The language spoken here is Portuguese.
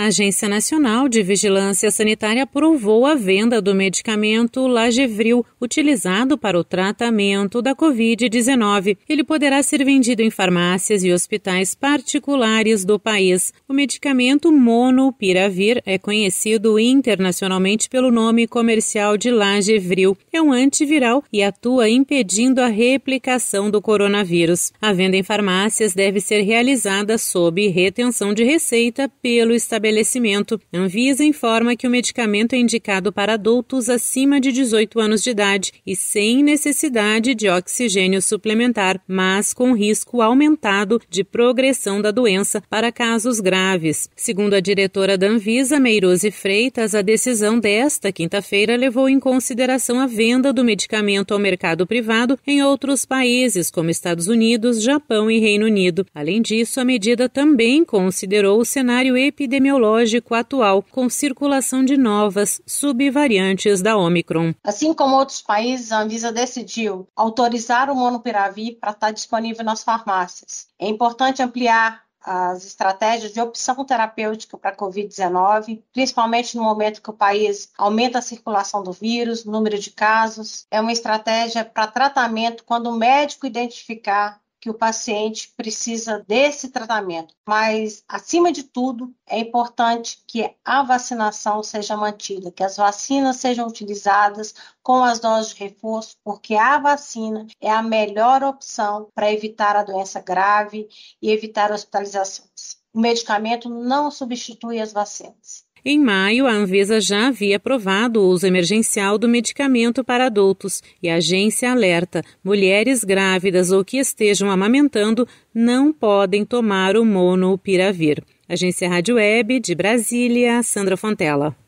A Agência Nacional de Vigilância Sanitária aprovou a venda do medicamento Lagevril, utilizado para o tratamento da Covid-19. Ele poderá ser vendido em farmácias e hospitais particulares do país. O medicamento monopiravir é conhecido internacionalmente pelo nome comercial de Lagevril. É um antiviral e atua impedindo a replicação do coronavírus. A venda em farmácias deve ser realizada sob retenção de receita pelo estabelecimento estabelecimento. Anvisa informa que o medicamento é indicado para adultos acima de 18 anos de idade e sem necessidade de oxigênio suplementar, mas com risco aumentado de progressão da doença para casos graves. Segundo a diretora da Anvisa, Meirose Freitas, a decisão desta quinta-feira levou em consideração a venda do medicamento ao mercado privado em outros países, como Estados Unidos, Japão e Reino Unido. Além disso, a medida também considerou o cenário epidemiológico epidemiológico atual, com circulação de novas subvariantes da Omicron. Assim como outros países, a Anvisa decidiu autorizar o monopiravir para estar disponível nas farmácias. É importante ampliar as estratégias de opção terapêutica para a Covid-19, principalmente no momento que o país aumenta a circulação do vírus, o número de casos. É uma estratégia para tratamento quando o médico identificar que o paciente precisa desse tratamento, mas, acima de tudo, é importante que a vacinação seja mantida, que as vacinas sejam utilizadas com as doses de reforço, porque a vacina é a melhor opção para evitar a doença grave e evitar hospitalizações. O medicamento não substitui as vacinas. Em maio, a Anvisa já havia aprovado o uso emergencial do medicamento para adultos e a agência alerta: mulheres grávidas ou que estejam amamentando não podem tomar o monopiravir. Agência Rádio Web de Brasília, Sandra Fontela.